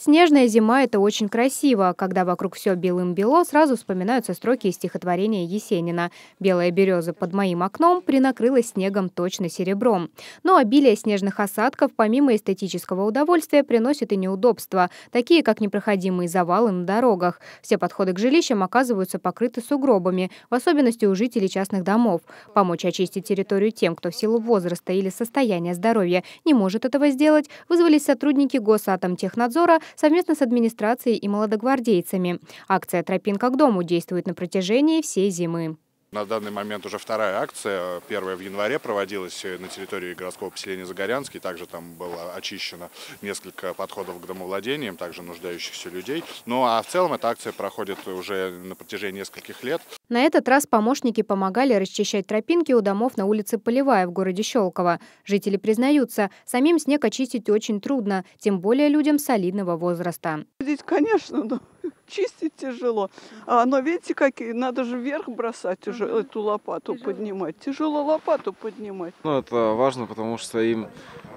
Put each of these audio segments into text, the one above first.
Снежная зима — это очень красиво. Когда вокруг все белым-бело, сразу вспоминаются строки из стихотворения Есенина. «Белая береза под моим окном принакрылась снегом точно серебром». Но обилие снежных осадков, помимо эстетического удовольствия, приносит и неудобства, такие как непроходимые завалы на дорогах. Все подходы к жилищам оказываются покрыты сугробами, в особенности у жителей частных домов. Помочь очистить территорию тем, кто в силу возраста или состояния здоровья не может этого сделать, вызвались сотрудники Госатомтехнадзора совместно с администрацией и молодогвардейцами. Акция «Тропинка к дому» действует на протяжении всей зимы. На данный момент уже вторая акция. Первая в январе проводилась на территории городского поселения Загорянский. Также там было очищено несколько подходов к домовладениям, также нуждающихся людей. Ну а в целом эта акция проходит уже на протяжении нескольких лет. На этот раз помощники помогали расчищать тропинки у домов на улице Полевая в городе Щелково. Жители признаются, самим снег очистить очень трудно, тем более людям солидного возраста. Здесь, конечно, но чистить тяжело. А, но видите, какие, надо же вверх бросать уже угу. эту лопату тяжело. поднимать. Тяжело лопату поднимать. Ну, это важно, потому что им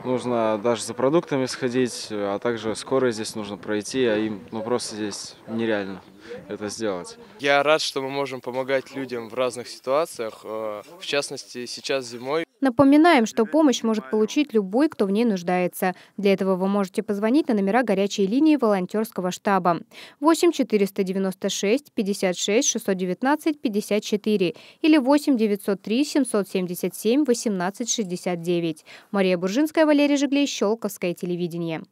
нужно даже за продуктами сходить, а также скоро здесь нужно пройти, а им ну, просто здесь нереально это сделать. Я рад, что мы можем помогать людям в разных ситуациях. Э, в частности, сейчас зимой Напоминаем, что помощь может получить любой, кто в ней нуждается. Для этого вы можете позвонить на номера горячей линии волонтерского штаба 8 496 56 619 54 или 8 903 777 18 69. Мария Буржинская, Валерий Жиглей, Щелковское телевидение.